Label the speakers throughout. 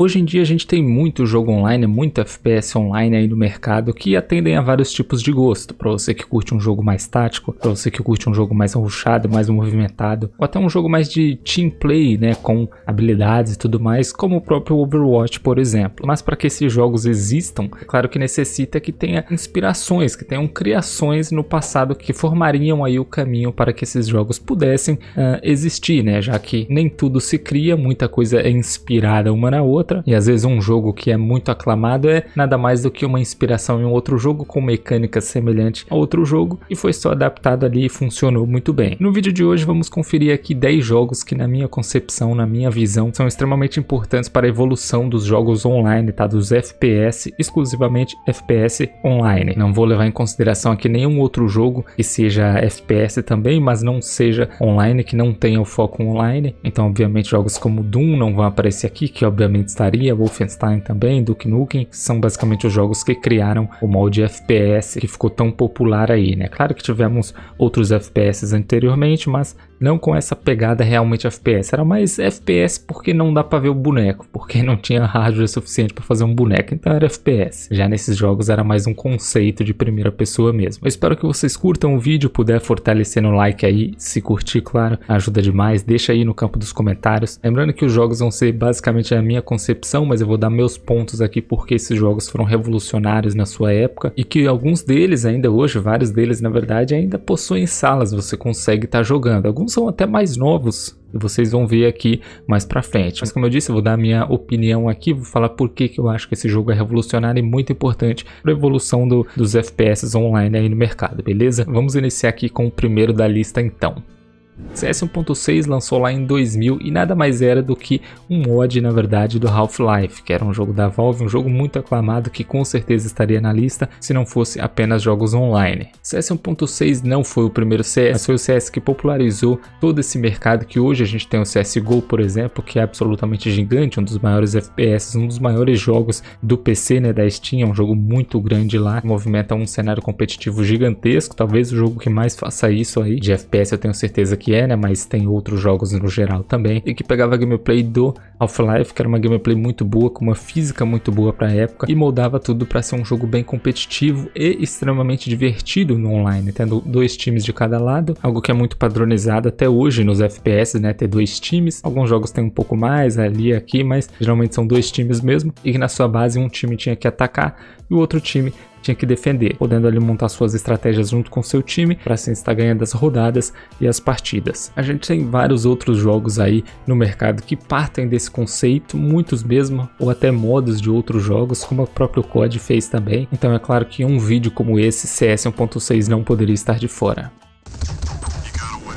Speaker 1: Hoje em dia a gente tem muito jogo online, muito FPS online aí no mercado que atendem a vários tipos de gosto. Para você que curte um jogo mais tático, para você que curte um jogo mais ruchado, mais movimentado, ou até um jogo mais de team play, né, com habilidades e tudo mais, como o próprio Overwatch, por exemplo. Mas para que esses jogos existam, é claro que necessita que tenha inspirações, que tenham criações no passado que formariam aí o caminho para que esses jogos pudessem uh, existir, né, já que nem tudo se cria, muita coisa é inspirada uma na outra outra. E às vezes um jogo que é muito aclamado é nada mais do que uma inspiração em um outro jogo com mecânica semelhante a outro jogo e foi só adaptado ali e funcionou muito bem. No vídeo de hoje vamos conferir aqui 10 jogos que na minha concepção, na minha visão, são extremamente importantes para a evolução dos jogos online, tá? Dos FPS, exclusivamente FPS online. Não vou levar em consideração aqui nenhum outro jogo que seja FPS também, mas não seja online, que não tenha o foco online. Então, obviamente, jogos como Doom não vão aparecer aqui, que obviamente Wolfenstein também, Duke Nukem, que são basicamente os jogos que criaram o molde FPS que ficou tão popular aí, né? Claro que tivemos outros FPS anteriormente, mas não com essa pegada realmente FPS, era mais FPS porque não dá para ver o boneco, porque não tinha hardware suficiente para fazer um boneco, então era FPS. Já nesses jogos era mais um conceito de primeira pessoa mesmo. Eu espero que vocês curtam o vídeo, puder fortalecer no like aí, se curtir, claro, ajuda demais. Deixa aí no campo dos comentários. Lembrando que os jogos vão ser basicamente a minha concepção, mas eu vou dar meus pontos aqui porque esses jogos foram revolucionários na sua época e que alguns deles ainda hoje, vários deles na verdade, ainda possuem salas, você consegue estar tá jogando. Alguns alguns são até mais novos, e vocês vão ver aqui mais pra frente. Mas como eu disse, eu vou dar a minha opinião aqui, vou falar por que, que eu acho que esse jogo é revolucionário e muito importante para a evolução do, dos FPS online aí no mercado, beleza? Vamos iniciar aqui com o primeiro da lista então. CS 1.6 lançou lá em 2000 e nada mais era do que um mod, na verdade, do Half-Life, que era um jogo da Valve, um jogo muito aclamado que com certeza estaria na lista se não fosse apenas jogos online. CS 1.6 não foi o primeiro CS, mas foi o CS que popularizou todo esse mercado que hoje a gente tem o CSGO, por exemplo, que é absolutamente gigante, um dos maiores FPS, um dos maiores jogos do PC, né, da Steam, é um jogo muito grande lá, movimenta um cenário competitivo gigantesco, talvez o jogo que mais faça isso aí de FPS, eu tenho certeza que que é, né? Mas tem outros jogos no geral também. E que pegava a gameplay do Half-Life, que era uma gameplay muito boa, com uma física muito boa para época, e moldava tudo para ser um jogo bem competitivo e extremamente divertido no online, tendo dois times de cada lado, algo que é muito padronizado até hoje nos FPS, né? Ter dois times. Alguns jogos tem um pouco mais ali aqui, mas geralmente são dois times mesmo, e que na sua base um time tinha que atacar e o outro time tinha que defender, podendo ali montar suas estratégias junto com seu time para assim estar ganhando as rodadas e as partidas. A gente tem vários outros jogos aí no mercado que partem desse conceito, muitos mesmo, ou até modos de outros jogos, como o próprio COD fez também. Então é claro que um vídeo como esse, CS 1.6, não poderia estar de fora.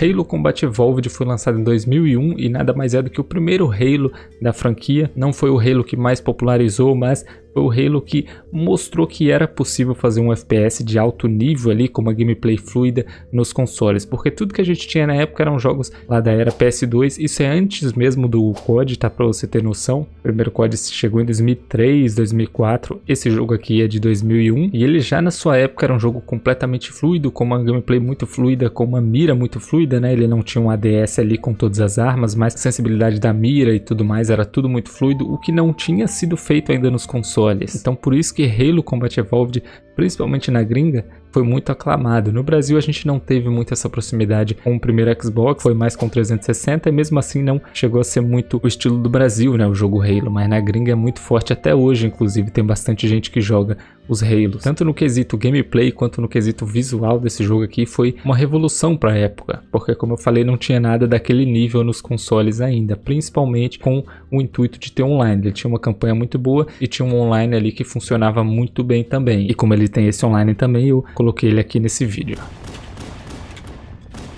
Speaker 1: Halo Combat Evolved foi lançado em 2001 e nada mais é do que o primeiro Halo da franquia. Não foi o Halo que mais popularizou, mas foi o Halo que mostrou que era possível fazer um FPS de alto nível ali com uma gameplay fluida nos consoles, porque tudo que a gente tinha na época eram jogos lá da era PS2, isso é antes mesmo do COD, tá para você ter noção. O primeiro COD chegou em 2003, 2004, esse jogo aqui é de 2001 e ele já na sua época era um jogo completamente fluido, com uma gameplay muito fluida, com uma mira muito fluida, né? Ele não tinha um ADS ali com todas as armas, mas a sensibilidade da mira e tudo mais era tudo muito fluido, o que não tinha sido feito ainda nos consoles consoles. Então por isso que Halo Combat Evolved, principalmente na gringa, foi muito aclamado. No Brasil a gente não teve muito essa proximidade com o primeiro Xbox, foi mais com 360 e mesmo assim não chegou a ser muito o estilo do Brasil, né, o jogo Halo, mas na né, gringa é muito forte até hoje, inclusive tem bastante gente que joga os Halo. Tanto no quesito gameplay quanto no quesito visual desse jogo aqui foi uma revolução para a época, porque como eu falei, não tinha nada daquele nível nos consoles ainda, principalmente com o intuito de ter online. Ele tinha uma campanha muito boa e tinha um online ali que funcionava muito bem também. E como ele tem esse online também, eu coloquei coloquei ele aqui nesse vídeo.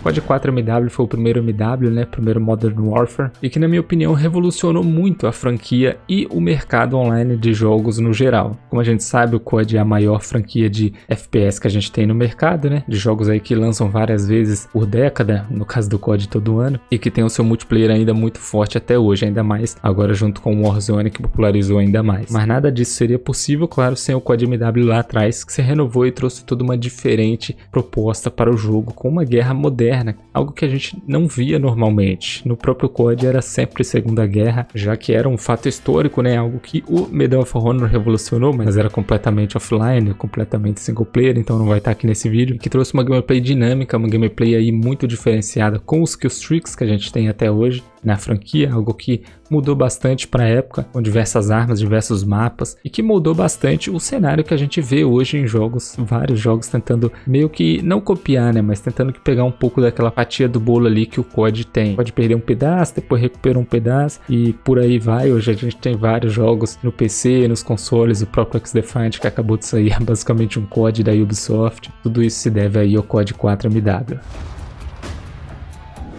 Speaker 1: COD 4 MW foi o primeiro MW, né, primeiro Modern Warfare, e que na minha opinião revolucionou muito a franquia e o mercado online de jogos no geral. Como a gente sabe, o COD é a maior franquia de FPS que a gente tem no mercado, né, de jogos aí que lançam várias vezes por década, no caso do COD todo ano, e que tem o seu multiplayer ainda muito forte até hoje, ainda mais agora junto com o Warzone que popularizou ainda mais. Mas nada disso seria possível, claro, sem o COD MW lá atrás, que se renovou e trouxe toda uma diferente proposta para o jogo, com uma guerra moderna ya anak algo que a gente não via normalmente. No próprio COD era sempre Segunda Guerra, já que era um fato histórico, né? Algo que o Medal of Honor revolucionou, mas era completamente offline, completamente single player, então não vai estar aqui nesse vídeo, que trouxe uma gameplay dinâmica, uma gameplay aí muito diferenciada com os killstreaks tricks que a gente tem até hoje na franquia, algo que mudou bastante para a época, com diversas armas, diversos mapas, e que mudou bastante o cenário que a gente vê hoje em jogos, vários jogos tentando meio que não copiar, né, mas tentando que pegar um pouco daquela fatia do bolo ali que o COD tem. Pode perder um pedaço, depois recupera um pedaço e por aí vai. Hoje a gente tem vários jogos no PC, nos consoles, o próprio X-Defiant que acabou de sair é basicamente um COD da Ubisoft. Tudo isso se deve aí ao COD 4 MW.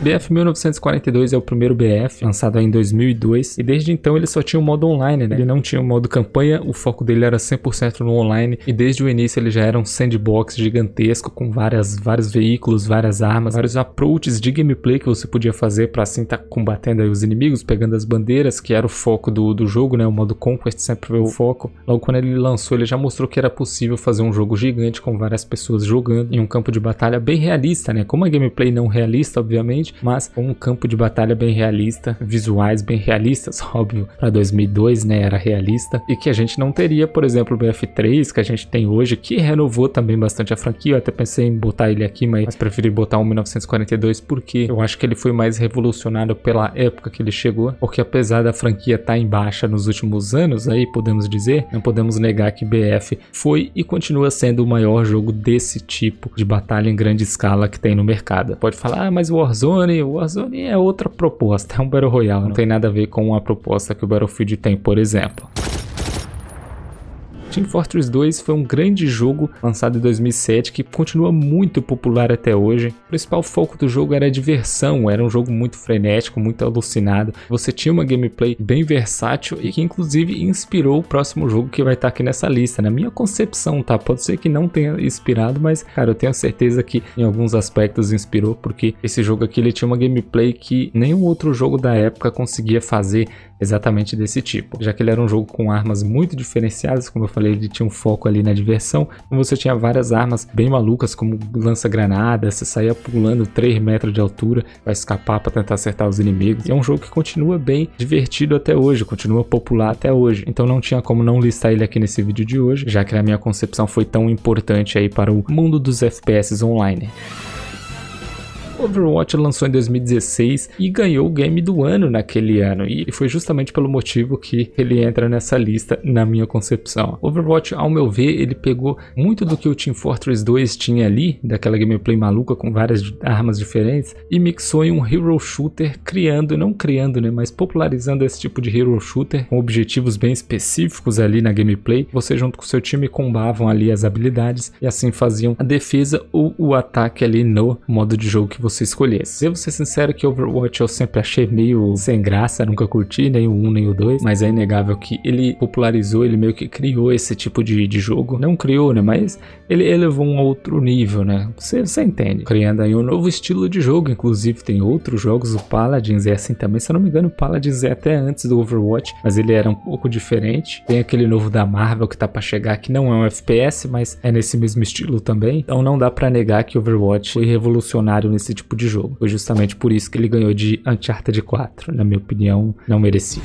Speaker 1: BF 1942 é o primeiro BF, lançado em 2002, e desde então ele só tinha o um modo online, né? Ele não tinha o um modo campanha, o foco dele era 100% no online, e desde o início ele já era um sandbox gigantesco com várias, vários veículos, várias armas, vários approaches de gameplay que você podia fazer para assim estar tá combatendo os inimigos, pegando as bandeiras, que era o foco do, do jogo, né? O modo Conquest sempre foi o foco. Logo quando ele lançou, ele já mostrou que era possível fazer um jogo gigante com várias pessoas jogando em um campo de batalha bem realista, né? Como a gameplay não realista, obviamente, mas com um campo de batalha bem realista, visuais bem realistas, óbvio, para 2002, né, era realista, e que a gente não teria, por exemplo, o BF3 que a gente tem hoje, que renovou também bastante a franquia. Eu até pensei em botar ele aqui, mas preferi botar um 1942 porque eu acho que ele foi mais revolucionado pela época que ele chegou, porque apesar da franquia estar tá em baixa nos últimos anos, aí podemos dizer, não podemos negar que BF foi e continua sendo o maior jogo desse tipo de batalha em grande escala que tem no mercado. Pode falar, ah, mas Warzone Warzone. O Warzone é outra proposta, é um Battle Royale. Não tem nada a ver com a proposta que o Battlefield tem, por exemplo. Team Fortress 2 foi um grande jogo lançado em 2007 que continua muito popular até hoje. O principal foco do jogo era a diversão, era um jogo muito frenético, muito alucinado. Você tinha uma gameplay bem versátil e que inclusive inspirou o próximo jogo que vai estar aqui nessa lista. Na minha concepção, tá? Pode ser que não tenha inspirado, mas cara, eu tenho certeza que em alguns aspectos inspirou, porque esse jogo aqui ele tinha uma gameplay que nenhum outro jogo da época conseguia fazer exatamente desse tipo. Já que ele era um jogo com armas muito diferenciadas, como eu falei falei, ele tinha um foco ali na diversão. Então você tinha várias armas bem malucas, como lança-granada, você saía pulando 3 metros de altura para escapar, para tentar acertar os inimigos. E é um jogo que continua bem divertido até hoje, continua popular até hoje. Então não tinha como não listar ele aqui nesse vídeo de hoje, já que na minha concepção foi tão importante aí para o mundo dos FPS online. Overwatch lançou em 2016 e ganhou o game do ano naquele ano, e foi justamente pelo motivo que ele entra nessa lista, na minha concepção. Overwatch, ao meu ver, ele pegou muito do que o Team Fortress 2 tinha ali, daquela gameplay maluca com várias armas diferentes, e mixou em um hero shooter, criando, não criando, né, mas popularizando esse tipo de hero shooter com objetivos bem específicos ali na gameplay. Você, junto com seu time, combavam ali as habilidades e assim faziam a defesa ou o ataque ali no modo de jogo que você você escolhesse. Eu ser sincero que Overwatch eu sempre achei meio sem graça, nunca curti nem o 1 nem o 2, mas é inegável que ele popularizou, ele meio que criou esse tipo de, de jogo. Não criou, né? Mas ele elevou um outro nível, né? Você, você entende. Criando aí um novo estilo de jogo, inclusive tem outros jogos, o Paladins é assim também. Se eu não me engano, o Paladins é até antes do Overwatch, mas ele era um pouco diferente. Tem aquele novo da Marvel que tá para chegar, que não é um FPS, mas é nesse mesmo estilo também. Então não dá para negar que Overwatch foi revolucionário nesse tipo tipo de jogo. Foi justamente por isso que ele ganhou de Uncharted 4. Na minha opinião, não merecia.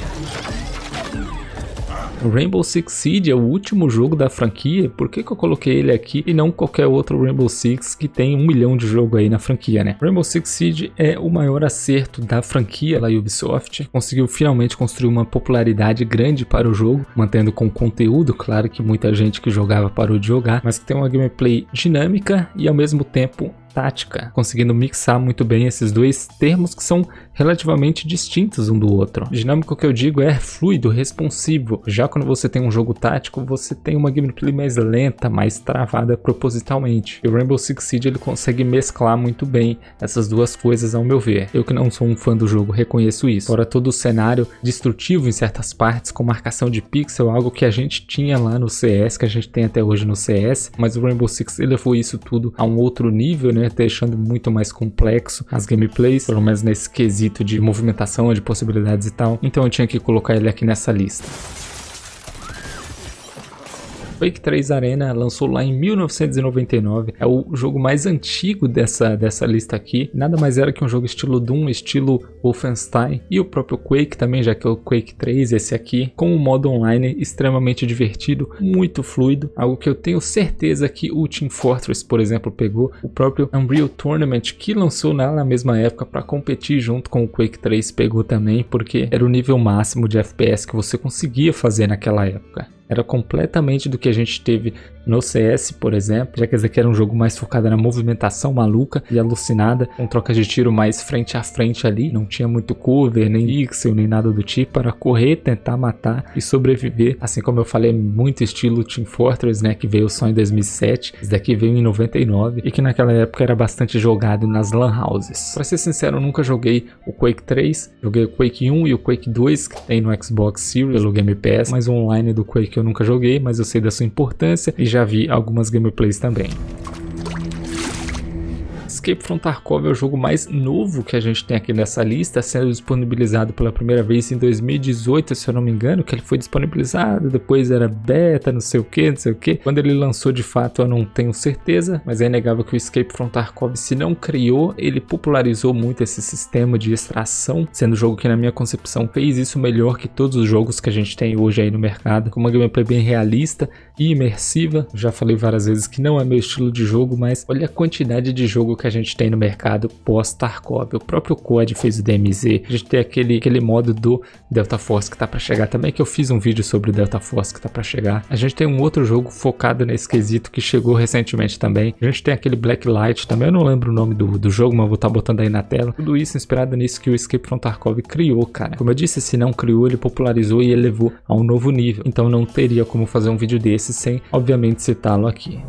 Speaker 1: Rainbow Six Siege é o último jogo da franquia, por que, que, eu coloquei ele aqui e não qualquer outro Rainbow Six que tem um milhão de jogo aí na franquia, né? Rainbow Six Siege é o maior acerto da franquia da Ubisoft, conseguiu finalmente construir uma popularidade grande para o jogo, mantendo com conteúdo, claro que muita gente que jogava parou de jogar, mas que tem uma gameplay dinâmica e ao mesmo tempo tática, conseguindo mixar muito bem esses dois termos que são relativamente distintos um do outro. Dinâmico que eu digo é fluido, responsivo. Já quando você tem um jogo tático, você tem uma gameplay mais lenta, mais travada propositalmente. E o Rainbow Six Siege ele consegue mesclar muito bem essas duas coisas ao meu ver. Eu que não sou um fã do jogo reconheço isso. Fora todo o cenário destrutivo em certas partes com marcação de pixel, algo que a gente tinha lá no CS, que a gente tem até hoje no CS, mas o Rainbow Six ele levou isso tudo a um outro nível, né? e é deixando muito mais complexo as gameplays, pelo menos nesse quesito de movimentação, de possibilidades e tal. Então eu tinha que colocar ele aqui nessa lista. Quake 3 Arena lançou lá em 1999. É o jogo mais antigo dessa, dessa lista aqui. Nada mais era que um jogo estilo Doom, estilo Wolfenstein e o próprio Quake também, já que é o Quake 3, esse aqui, com um modo online extremamente divertido, muito fluido, algo que eu tenho certeza que o Team Fortress, por exemplo, pegou. O próprio Unreal Tournament, que lançou lá na mesma época para competir junto com o Quake 3, pegou também, porque era o nível máximo de FPS que você conseguia fazer naquela época era completamente do que a gente teve no CS, por exemplo, já que esse aqui era um jogo mais focado na movimentação maluca e alucinada, com trocas de tiro mais frente a frente ali, não tinha muito cover, nem pixel, nem nada do tipo, para correr, tentar matar e sobreviver, assim como eu falei, muito estilo Team Fortress, né, que veio só em 2007, esse daqui veio em 99 e que naquela época era bastante jogado nas lan houses. Pra ser sincero, eu nunca joguei o Quake 3, joguei o Quake 1 e o Quake 2 que tem no Xbox Series pelo Game Pass, mas o online do Quake que eu nunca joguei, mas eu sei da sua importância e já vi algumas gameplays também. Escape from Tarkov é o jogo mais novo que a gente tem aqui nessa lista, sendo disponibilizado pela primeira vez em 2018, se eu não me engano, que ele foi disponibilizado, depois era beta, não sei o que, não sei o que. Quando ele lançou de fato, eu não tenho certeza, mas é inegável que o Escape from Tarkov, se não criou, ele popularizou muito esse sistema de extração, sendo o jogo que, na minha concepção, fez isso melhor que todos os jogos que a gente tem hoje aí no mercado, com uma gameplay bem realista e imersiva. Já falei várias vezes que não é meu estilo de jogo, mas olha a quantidade de jogo que a gente gente tem no mercado pós-Tarkov. O próprio COD fez o DMZ, a gente tem aquele, aquele modo do Delta Force que tá para chegar também, que eu fiz um vídeo sobre o Delta Force que tá para chegar. A gente tem um outro jogo focado nesse quesito que chegou recentemente também. A gente tem aquele Blacklight também, eu não lembro o nome do, do jogo, mas vou estar tá botando aí na tela. Tudo isso inspirado nisso que o Escape from Tarkov criou, cara. Como eu disse, se não criou, ele popularizou e elevou a um novo nível. Então não teria como fazer um vídeo desse sem, obviamente, citá-lo aqui.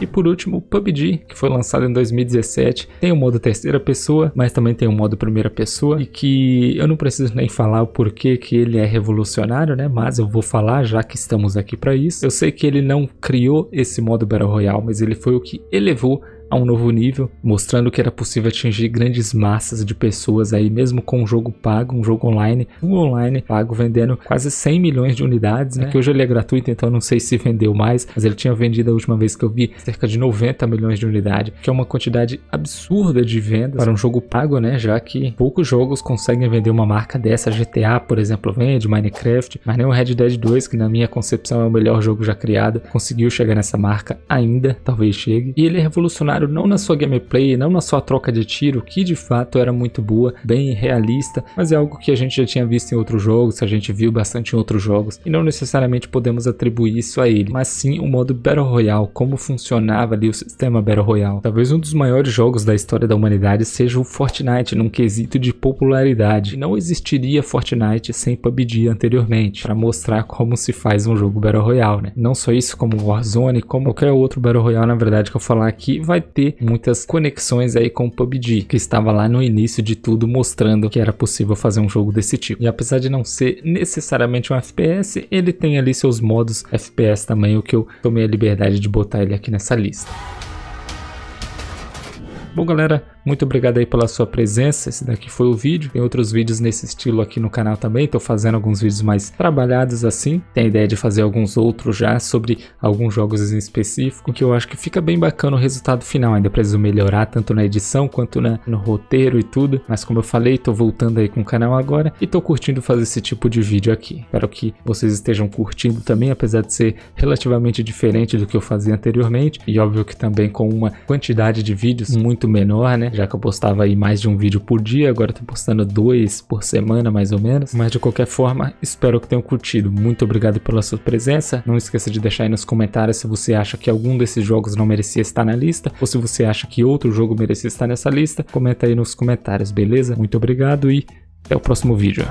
Speaker 1: E por último, o PUBG, que foi lançado em 2017. Tem o modo terceira pessoa, mas também tem o modo primeira pessoa. E que eu não preciso nem falar o porquê que ele é revolucionário, né? Mas eu vou falar, já que estamos aqui para isso. Eu sei que ele não criou esse modo Battle Royale, mas ele foi o que elevou a um novo nível, mostrando que era possível atingir grandes massas de pessoas aí mesmo com um jogo pago, um jogo online, um online pago vendendo quase 100 milhões de unidades, né? É. Que hoje ele é gratuito, então não sei se vendeu mais, mas ele tinha vendido a última vez que eu vi cerca de 90 milhões de unidades, que é uma quantidade absurda de vendas para um jogo pago, né? Já que poucos jogos conseguem vender uma marca dessa, GTA, por exemplo, vende, Minecraft, mas nem o Red Dead 2, que na minha concepção é o melhor jogo já criado, conseguiu chegar nessa marca ainda, talvez chegue. E ele é revolucionário não na sua gameplay, não na sua troca de tiro, que de fato era muito boa, bem realista, mas é algo que a gente já tinha visto em outros jogos, a gente viu bastante em outros jogos, e não necessariamente podemos atribuir isso a ele, mas sim o modo Battle Royale, como funcionava ali o sistema Battle Royale. Talvez um dos maiores jogos da história da humanidade seja o Fortnite, num quesito de popularidade. Não existiria Fortnite sem PUBG anteriormente, para mostrar como se faz um jogo Battle Royale, né? Não só isso, como Warzone, como qualquer outro Battle Royale, na verdade, que eu falar aqui, vai ter muitas conexões aí com o PUBG, que estava lá no início de tudo mostrando que era possível fazer um jogo desse tipo. E apesar de não ser necessariamente um FPS, ele tem ali seus modos FPS também, o que eu tomei a liberdade de botar ele aqui nessa lista. Bom, galera, muito obrigado aí pela sua presença. Esse daqui foi o vídeo. Tem outros vídeos nesse estilo aqui no canal também. Estou fazendo alguns vídeos mais trabalhados assim. Tem a ideia de fazer alguns outros já sobre alguns jogos em específico, que eu acho que fica bem bacana o resultado final. Ainda preciso melhorar tanto na edição quanto na, no roteiro e tudo. Mas como eu falei, estou voltando aí com o canal agora e estou curtindo fazer esse tipo de vídeo aqui. Espero que vocês estejam curtindo também, apesar de ser relativamente diferente do que eu fazia anteriormente. E óbvio que também com uma quantidade de vídeos muito menor, né? Já que eu postava aí mais de um vídeo por dia, agora tô postando dois por semana, mais ou menos. Mas de qualquer forma, espero que tenham curtido. Muito obrigado pela sua presença. Não esqueça de deixar aí nos comentários se você acha que algum desses jogos não merecia estar na lista, ou se você acha que outro jogo merecia estar nessa lista. Comenta aí nos comentários, beleza? Muito obrigado e até o próximo vídeo.